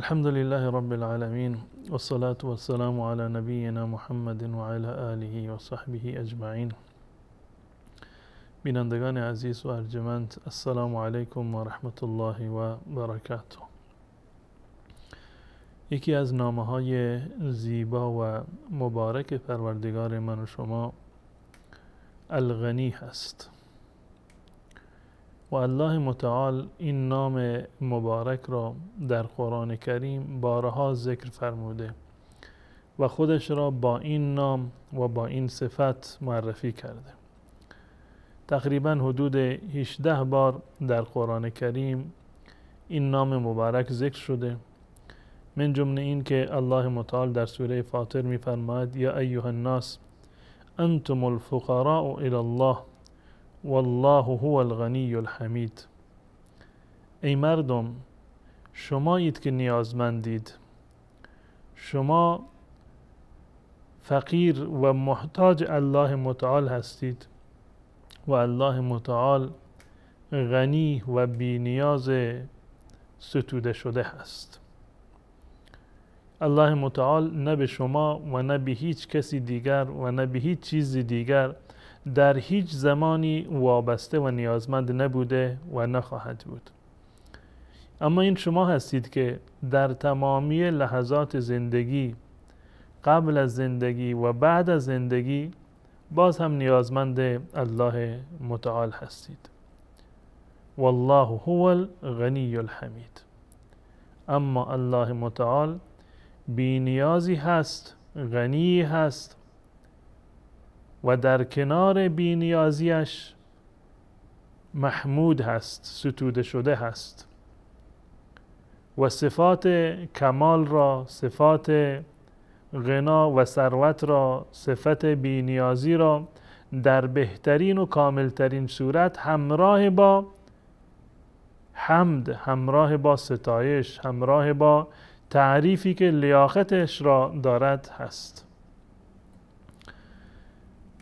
الحمد لله رب العالمين والصلاة والسلام على نبينا محمد وعلى آله وصحبه أجمعين بینندگان عزیز و ارجمند السلام علیکم و رحمت الله و برکاته یکی از نامه های زیبا و مبارک پروردگار من و شما الغنی هست و الله متعال این نام مبارک را در قرآن کریم بارها ذکر فرموده و خودش را با این نام و با این صفت معرفی کرده تقریبا حدود 18 بار در قرآن کریم این نام مبارک ذکر شده من جمله این که الله متعال در سوره فاطر فرماید یا ایها الناس انتم الفقراء الی الله والله هو الغنی الحمید ای مردم شمایید که نیازمندید شما فقیر و محتاج الله متعال هستید و الله متعال غنی و نیاز ستوده شده هست الله متعال نه به شما و نه به هیچ کسی دیگر و نه به هیچ چیز دیگر در هیچ زمانی وابسته و نیازمند نبوده و نخواهد بود اما این شما هستید که در تمامی لحظات زندگی قبل از زندگی و بعد از زندگی باز هم نیازمند الله متعال هستید والله هو الغنی الحمید اما الله متعال بی هست غنی هست و در کنار بینیازیش محمود هست ستوده شده هست و صفات کمال را صفات غنا و ثروت را صفت بینیازی را در بهترین و کاملترین صورت همراه با حمد همراه با ستایش همراه با تعریفی که لیاقتش را دارد هست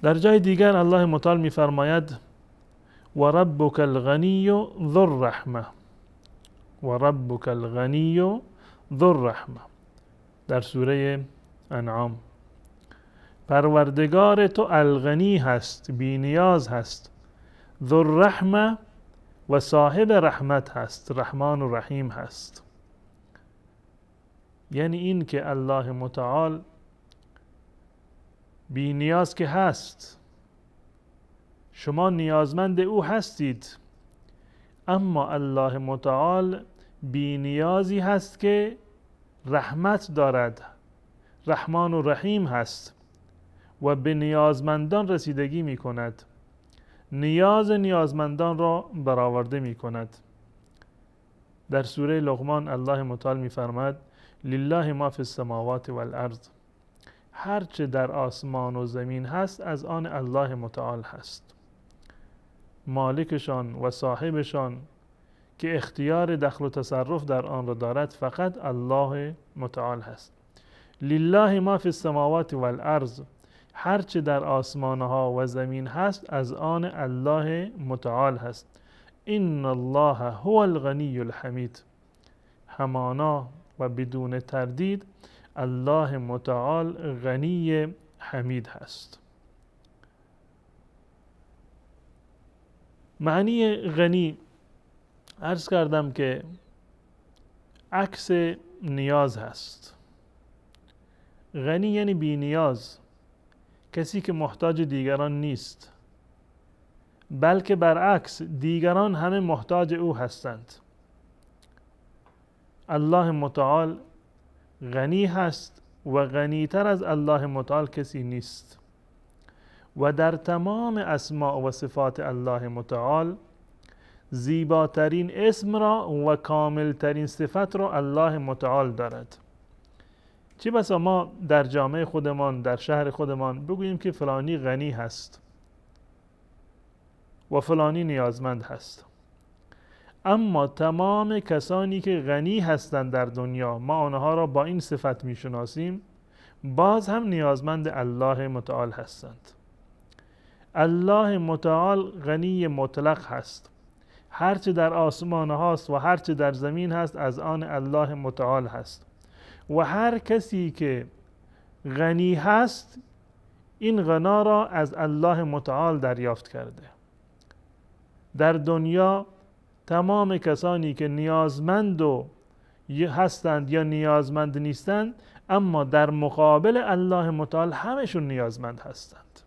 در جای دیگر الله متعال فرماید و ربک الغنی ذو الرحمه و ربک الغنی ذو الرحمه در سوره انعام پروردگار تو الغنی هست بینیاز هست ذو الرحمه و صاحب رحمت هست رحمان و رحیم هست یعنی این که الله متعال بی نیاز که هست شما نیازمند او هستید اما الله متعال بی هست که رحمت دارد رحمان و رحیم هست و به نیازمندان رسیدگی می کند نیاز نیازمندان را برآورده می کند در سوره لغمان الله متعال می فرمد لله ما فی السماوات والارض هرچه در آسمان و زمین هست از آن الله متعال هست مالکشان و صاحبشان که اختیار دخل و تصرف در آن را دارد فقط الله متعال هست لله ما فی السماوات و الارض هرچه در آسمان ها و زمین هست از آن الله متعال هست این الله هو الغنی الحمید همانا و بدون تردید الله متعال غنی حمید هست معنی غنی عرض کردم که عکس نیاز هست غنی یعنی بی نیاز کسی که محتاج دیگران نیست بلکه برعکس دیگران همه محتاج او هستند الله متعال غنی هست و غنیتر از الله متعال کسی نیست و در تمام اسماء و صفات الله متعال زیباترین اسم را و کاملترین صفت را الله متعال دارد چی بسا ما در جامعه خودمان در شهر خودمان بگوییم که فلانی غنی هست و فلانی نیازمند هست اما تمام کسانی که غنی هستند در دنیا ما آنها را با این صفت میشناسیم باز هم نیازمند الله متعال هستند الله متعال غنی مطلق هست هرچه در آسمان هاست و هرچه در زمین هست از آن الله متعال هست و هر کسی که غنی هست این غنا را از الله متعال دریافت کرده در دنیا تمام کسانی که نیازمند و هستند یا نیازمند نیستند اما در مقابل الله متعال همشون نیازمند هستند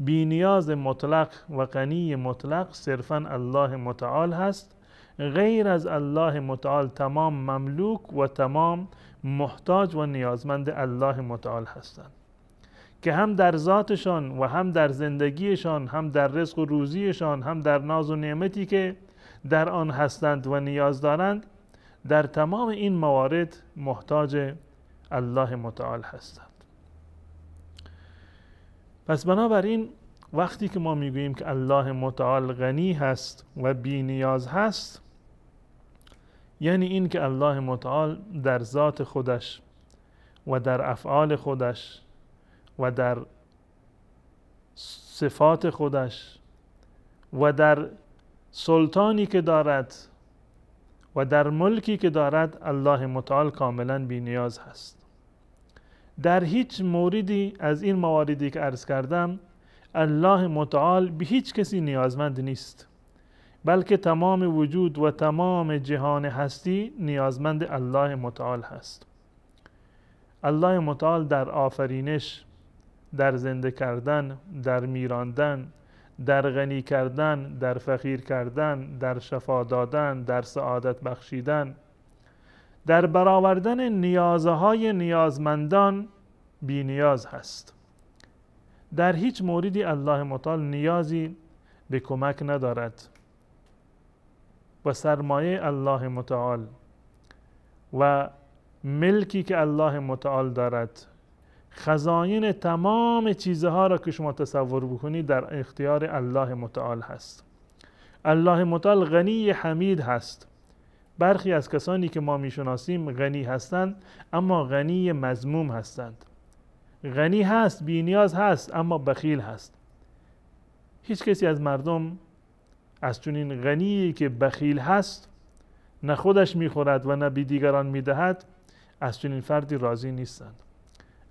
بی مطلق و غنی مطلق صرفا الله متعال هست غیر از الله متعال تمام مملوک و تمام محتاج و نیازمند الله متعال هستند که هم در ذاتشان و هم در زندگیشان هم در رزق و روزیشان هم در ناز و نعمتی که در آن هستند و نیاز دارند در تمام این موارد محتاج الله متعال هستند پس بنابراین وقتی که ما میگوییم که الله متعال غنی هست و بی نیاز هست یعنی این که الله متعال در ذات خودش و در افعال خودش و در صفات خودش و در سلطانی که دارد و در ملکی که دارد الله متعال کاملا بی نیاز هست در هیچ موردی از این مواردی که عرض کردم الله متعال به هیچ کسی نیازمند نیست بلکه تمام وجود و تمام جهان هستی نیازمند الله متعال هست الله متعال در آفرینش در زنده کردن در میراندن در غنی کردن در فقیر کردن در شفا دادن در سعادت بخشیدن در برآوردن نیازهای نیازمندان بی نیاز هست در هیچ موردی الله مطال نیازی به کمک ندارد و سرمایه الله متعال و ملکی که الله متعال دارد خزاین تمام چیزها را که شما تصور بکنید در اختیار الله متعال هست الله متعال غنی حمید هست برخی از کسانی که ما میشناسیم غنی هستند اما غنی مزموم هستند غنی هست بینیاز هست اما بخیل هست هیچ کسی از مردم از چنین غنی که بخیل هست نه خودش میخورد و نه به دیگران میدهد از چنین فردی راضی نیستند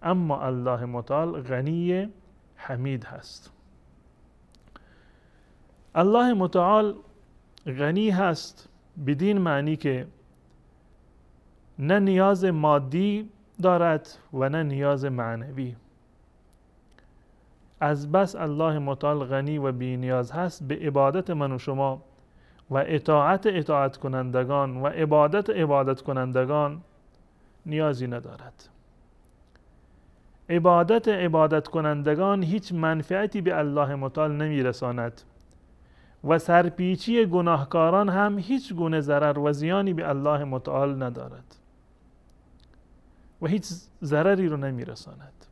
اما الله متعال غنی حمید هست الله متعال غنی هست بدین معنی که نه نیاز مادی دارد و نه نیاز معنوی از بس الله متعال غنی و بی هست به عبادت من و شما و اطاعت اطاعت کنندگان و عبادت عبادت کنندگان نیازی ندارد عبادت عبادت کنندگان هیچ منفعتی به الله متعال نمیرساند و سرپیچی گناهکاران هم هیچ گونه ضرر و زیانی به الله متعال ندارد و هیچ ضرری رو نمیرساند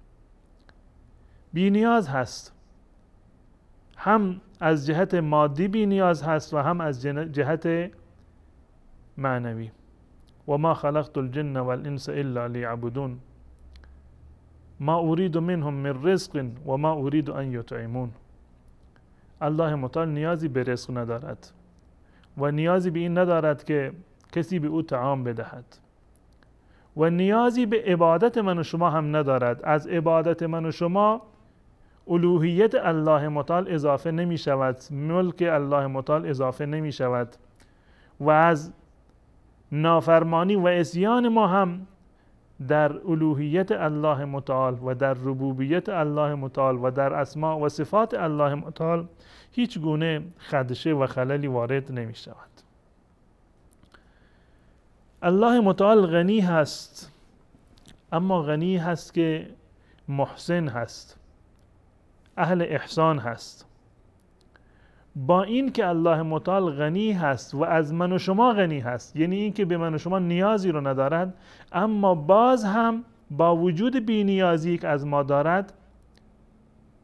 بی نیاز هست هم از جهت مادی بی نیاز هست و هم از جهت معنوی و ما خلقت الجن والانس الا لیعبدون ما اريد منهم من رزق و ما ان يطعمون الله متعال نیازی به رزق ندارد و نیازی به این ندارد که کسی به او تعام بدهد و نیازی به عبادت من و شما هم ندارد از عبادت من و شما الوهیت الله متعال اضافه نمی شود ملک الله متعال اضافه نمی شود و از نافرمانی و اسیان ما هم در الوهیت الله متعال و در ربوبیت الله متعال و در اسماع و صفات الله متعال هیچ گونه خدشه و خللی وارد نمی شود الله متعال غنی هست اما غنی هست که محسن هست اهل احسان هست با این که الله متعال غنی هست و از من و شما غنی هست یعنی اینکه به من و شما نیازی رو ندارد اما باز هم با وجود بی که از ما دارد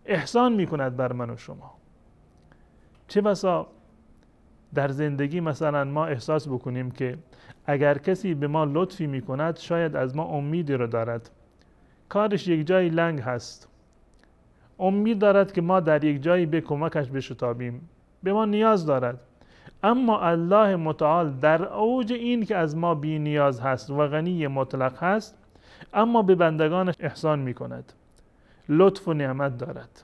احسان می کند بر من و شما چه بسا در زندگی مثلا ما احساس بکنیم که اگر کسی به ما لطفی می کند شاید از ما امیدی رو دارد کارش یک جایی لنگ هست امید دارد که ما در یک جایی به کمکش بشتابیم به ما نیاز دارد اما الله متعال در اوج این که از ما بی نیاز هست و غنی مطلق هست اما به بندگانش احسان می کند لطف و نعمت دارد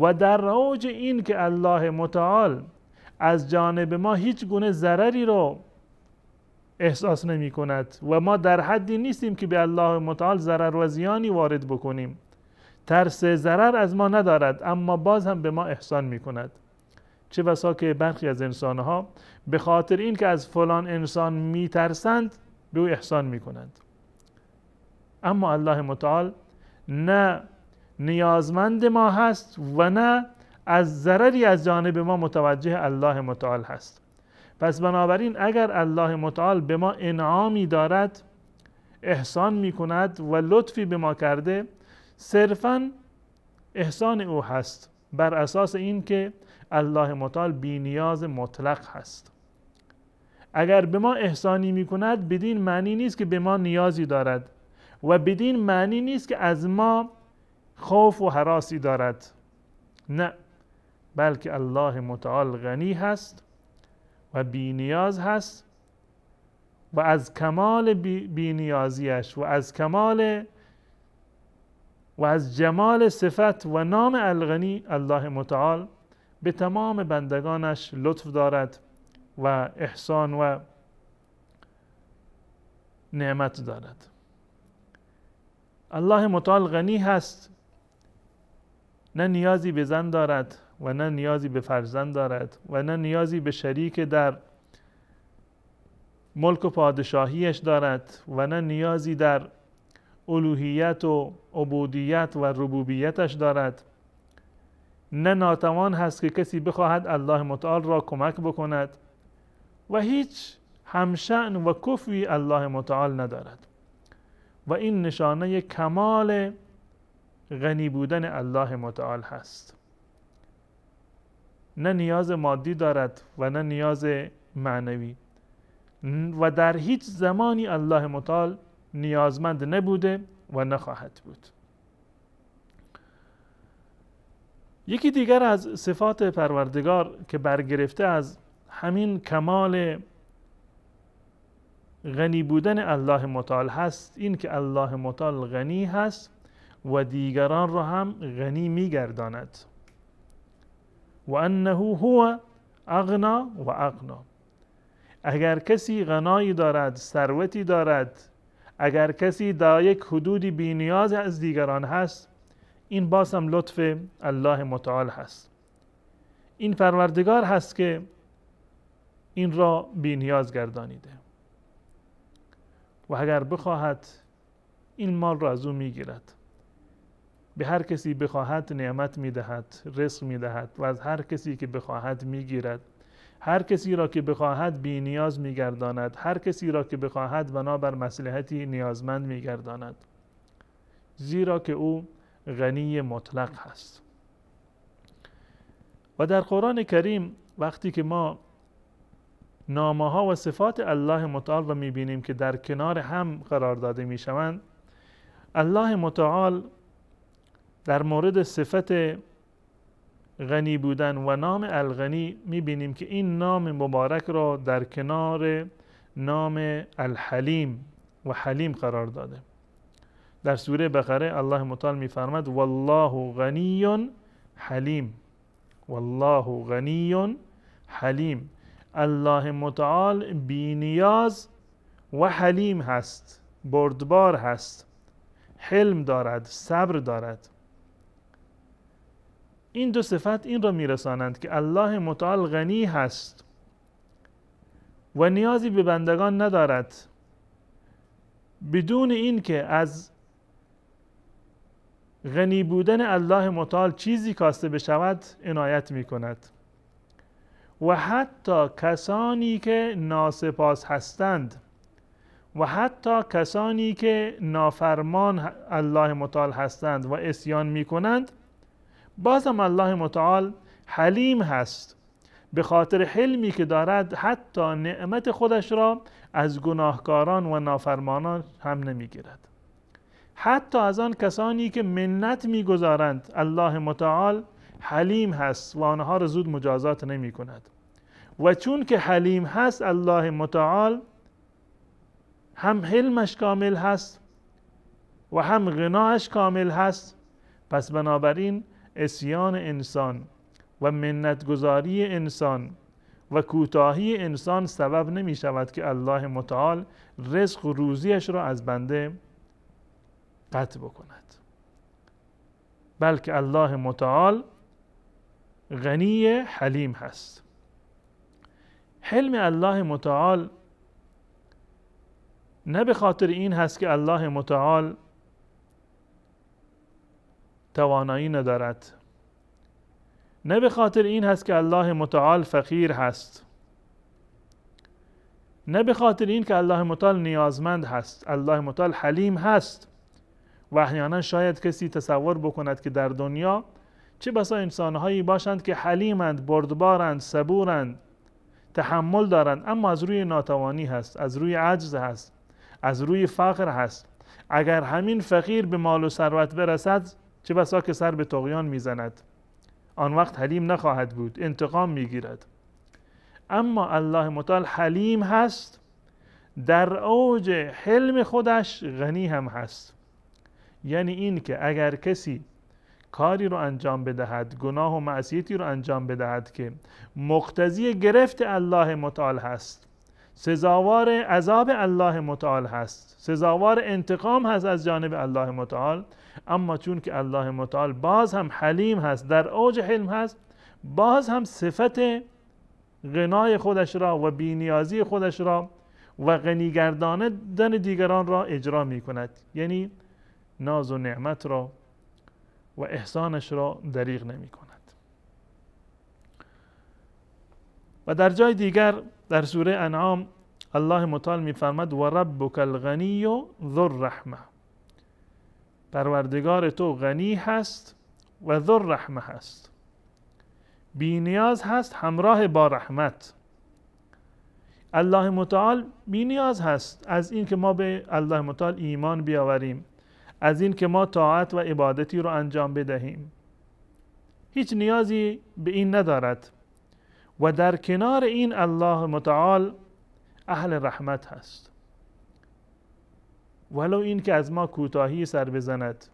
و در اوج این که الله متعال از جانب ما هیچ گونه ضرری رو احساس نمی کند و ما در حدی نیستیم که به الله متعال ضرر و زیانی وارد بکنیم ترس ضرر از ما ندارد اما باز هم به ما احسان می کند چه بسا که برخی از انسانها به خاطر این که از فلان انسان می ترسند به او احسان می کنند اما الله متعال نه نیازمند ما هست و نه از ضرری از جانب ما متوجه الله متعال هست پس بنابراین اگر الله متعال به ما انعامی دارد احسان می کند و لطفی به ما کرده صرفا احسان او هست بر اساس این که الله متعال بی نیاز مطلق هست اگر به ما احسانی می کند بدین معنی نیست که به ما نیازی دارد و بدین معنی نیست که از ما خوف و حراسی دارد نه بلکه الله متعال غنی هست و بینیاز هست و از کمال نیازیش و از کمال و از جمال صفت و نام الغنی الله متعال به تمام بندگانش لطف دارد و احسان و نعمت دارد الله متعال غنی هست نه نیازی به زن دارد و نه نیازی به فرزند دارد و نه نیازی به شریک در ملک و پادشاهیش دارد و نه نیازی در الوهیت و عبودیت و ربوبیتش دارد نه ناتوان هست که کسی بخواهد الله متعال را کمک بکند و هیچ همشعن و کفی الله متعال ندارد و این نشانه کمال غنی بودن الله متعال هست نه نیاز مادی دارد و نه نیاز معنوی و در هیچ زمانی الله متعال نیازمند نبوده و نخواهد بود یکی دیگر از صفات پروردگار که برگرفته از همین کمال غنی بودن الله متعال هست این که الله متعال غنی هست و دیگران را هم غنی میگرداند و انه هو اغنا و اغنا اگر کسی غنایی دارد ثروتی دارد اگر کسی در یک حدودی بینیاز از دیگران هست این باز هم لطف الله متعال هست این پروردگار هست که این را بینیاز گردانیده و اگر بخواهد این مال را از او میگیرد به هر کسی بخواهد نعمت دهد، رزق دهد و از هر کسی که بخواهد گیرد، هر کسی را که بخواهد بی نیاز گرداند هر کسی را که بخواهد بنابر مسلحتی نیازمند گرداند زیرا که او غنی مطلق هست و در قرآن کریم وقتی که ما نامه ها و صفات الله متعال را بینیم که در کنار هم قرار داده شوند الله متعال در مورد صفت غنی بودن و نام الغنی میبینیم که این نام مبارک را در کنار نام الحلیم و حلیم قرار داده در سوره بقره الله متعال میفرمد والله غنی حلیم والله غنی حلیم الله متعال بینیاز و حلیم هست بردبار هست حلم دارد صبر دارد این دو صفت این را میرسانند که الله متعال غنی هست و نیازی به بندگان ندارد بدون اینکه از غنی بودن الله متعال چیزی کاسته بشود عنایت می کند و حتی کسانی که ناسپاس هستند و حتی کسانی که نافرمان الله متعال هستند و اسیان می کنند بازم الله متعال حلیم هست به خاطر حلمی که دارد حتی نعمت خودش را از گناهکاران و نافرمانان هم نمیگیرد حتی از آن کسانی که منت میگذارند الله متعال حلیم هست و آنها را زود مجازات نمی کند و چون که حلیم هست الله متعال هم حلمش کامل هست و هم غناش کامل هست پس بنابراین اسیان انسان و منتگذاری انسان و کوتاهی انسان سبب نمی شود که الله متعال رزق و روزیش را از بنده قطع بکند بلکه الله متعال غنی حلیم هست حلم الله متعال نه به خاطر این هست که الله متعال توانایی ندارد نه به خاطر این هست که الله متعال فقیر هست نه به خاطر این که الله متعال نیازمند هست الله متعال حلیم هست و احیانا شاید کسی تصور بکند که در دنیا چه بسا انسانهایی باشند که حلیمند بردبارند صبورند تحمل دارند اما از روی ناتوانی هست از روی عجز هست از روی فقر هست اگر همین فقیر به مال و ثروت برسد چه بسا که سر به می میزند آن وقت حلیم نخواهد بود انتقام میگیرد اما الله متعال حلیم هست در اوج حلم خودش غنی هم هست یعنی این که اگر کسی کاری رو انجام بدهد گناه و معصیتی رو انجام بدهد که مقتضی گرفت الله متعال هست سزاوار عذاب الله متعال هست سزاوار انتقام هست از جانب الله متعال اما چون که الله متعال باز هم حلیم هست در اوج حلم هست باز هم صفت غنای خودش را و بینیازی خودش را و غنیگردانه دن دیگران را اجرا می کند یعنی ناز و نعمت را و احسانش را دریغ نمی کند و در جای دیگر در سوره انعام الله متعال میفرماد و ربک الغنی و ذو رحمه پروردگار تو غنی هست و ذو رحمه هست بینیاز هست همراه با رحمت الله متعال بی هست از این که ما به الله متعال ایمان بیاوریم از این که ما طاعت و عبادتی رو انجام بدهیم هیچ نیازی به این ندارد و در کنار این الله متعال اهل رحمت هست ولو این که از ما کوتاهی سر بزند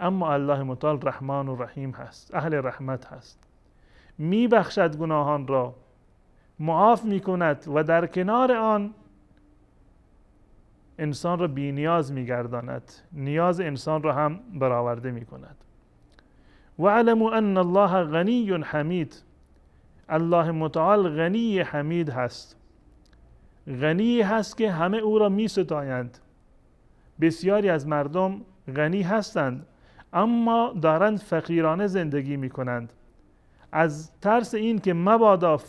اما الله متعال رحمان و رحیم هست اهل رحمت هست بخشد گناهان را معاف می کند و در کنار آن انسان را می میگرداند نیاز انسان را هم برآورده کند و علمو ان الله غنی حمید الله متعال غنی حمید هست غنی هست که همه او را می ستایند بسیاری از مردم غنی هستند اما دارند فقیرانه زندگی می کنند از ترس این که مبادا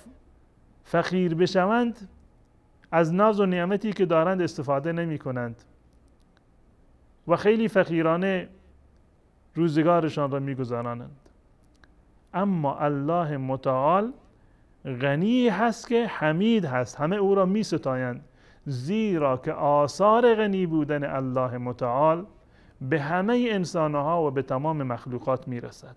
فقیر بشوند از ناز و نعمتی که دارند استفاده نمی کنند و خیلی فقیرانه روزگارشان را گذارانند اما الله متعال غنی هست که حمید هست همه او را می ستایند زیرا که آثار غنی بودن الله متعال به همه انسانها و به تمام مخلوقات می رسد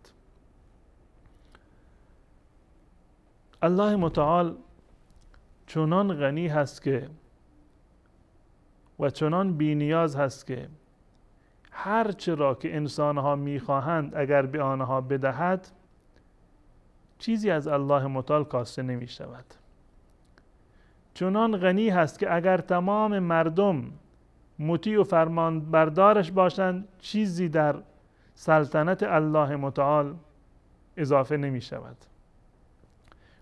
الله متعال چنان غنی هست که و چنان بینیاز هست که هرچه را که انسانها میخواهند اگر به آنها بدهد چیزی از الله متعال کاسته نمی شود چنان غنی هست که اگر تمام مردم مطیع و فرمان بردارش باشند چیزی در سلطنت الله متعال اضافه نمی شود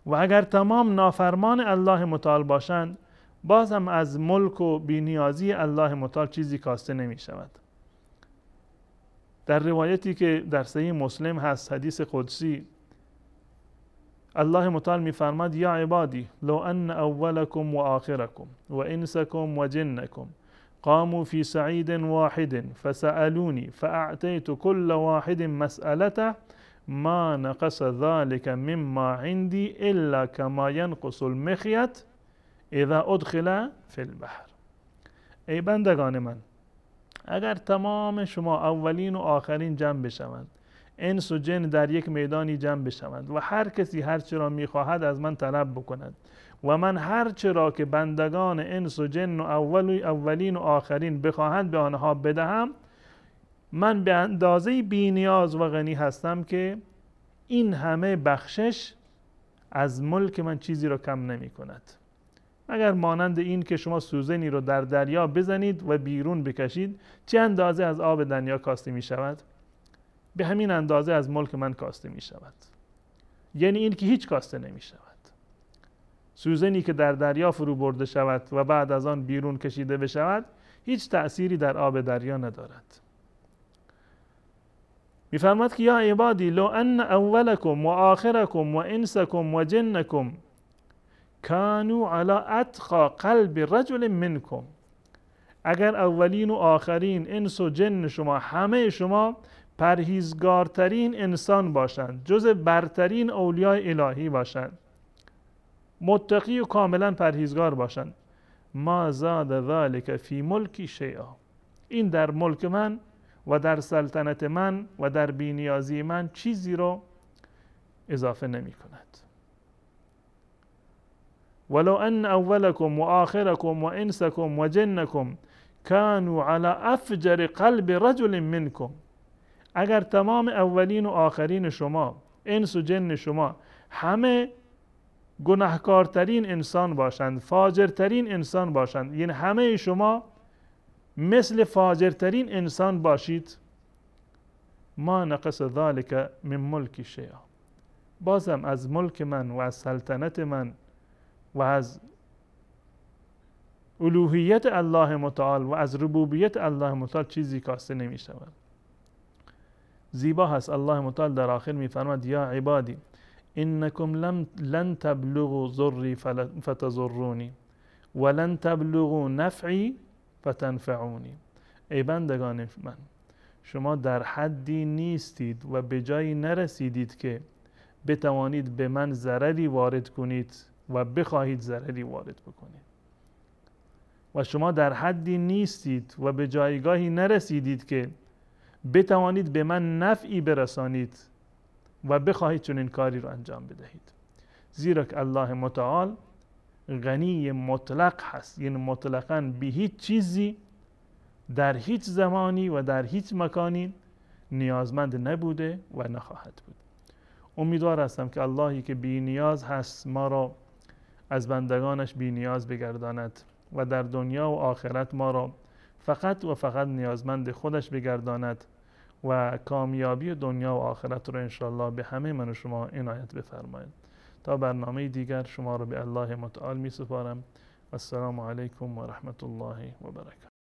و اگر تمام نافرمان الله متعال باشند باز هم از ملک و بینیازی الله متعال چیزی کاسته نمی شود در روایتی که در صحیح مسلم هست حدیث قدسی الله مطال میفرماد یا عبادی لو ان اولکم و آخرکم و انسکم و جنکم قاموا في سعيد واحد فسألوني فأعطيت كل واحد مسألته ما نقص ذلك مما عندي إلا كما ينقص المخيط إذا أدخل في البحر أي بندگان من اگر تمام شما اولین و آخرین جمع بشوند انس و جن در یک میدانی جمع بشوند و هر کسی هر را میخواهد از من طلب بکند و من هر را که بندگان انس و جن و اولین و آخرین بخواهند به آنها بدهم من به اندازه بی نیاز و غنی هستم که این همه بخشش از ملک من چیزی را کم نمی کند اگر مانند این که شما سوزنی را در دریا بزنید و بیرون بکشید چه اندازه از آب دنیا کاسته می شود؟ به همین اندازه از ملک من کاسته می شود یعنی این که هیچ کاسته نمی شود سوزنی که در دریا فرو برده شود و بعد از آن بیرون کشیده بشود هیچ تأثیری در آب دریا ندارد میفرماد که یا عبادی لو ان اولکم و آخرکم و انسکم و جنکم کانو علا اتخا قلب رجل منکم اگر اولین و آخرین انس و جن شما همه شما پرهیزگارترین انسان باشند جز برترین اولیای الهی باشند متقی و کاملا پرهیزگار باشند ما زاد ذلک فی ملکی شیئا این در ملک من و در سلطنت من و در بینیازی من چیزی رو اضافه نمی کند ولو ان اولکم و آخرکم و انسکم و جنکم کانو علی افجر قلب رجل منکم اگر تمام اولین و آخرین شما انس و جن شما همه گناهکارترین انسان باشند فاجرترین انسان باشند یعنی همه شما مثل فاجرترین انسان باشید ما نقص ذالک من ملک شیا بازم از ملک من و از سلطنت من و از الوهیت الله متعال و از ربوبیت الله متعال چیزی کاسته نمی شود زیبا هست الله متعال در آخر میفرماد یا عبادی انکم لم لن تبلغوا ذری فتضرونی ولن تبلغوا نفعی فتنفعونی ای بندگان من شما در حدی نیستید و به جایی نرسیدید که بتوانید به من ضرری وارد کنید و بخواهید ضرری وارد بکنید و شما در حدی نیستید و به جایگاهی نرسیدید که بتوانید به من نفعی برسانید و بخواهید این کاری رو انجام بدهید زیرا که الله متعال غنی مطلق هست یعنی مطلقا به هیچ چیزی در هیچ زمانی و در هیچ مکانی نیازمند نبوده و نخواهد بود امیدوار هستم که اللهی که بی نیاز هست ما را از بندگانش بی نیاز بگرداند و در دنیا و آخرت ما را فقط و فقط نیازمند خودش بگرداند و کامیابی دنیا و آخرت رو انشالله به همه من و شما عنایت بفرمایید تا برنامه دیگر شما رو به الله متعال می سپارم السلام علیکم و رحمت الله و برکاته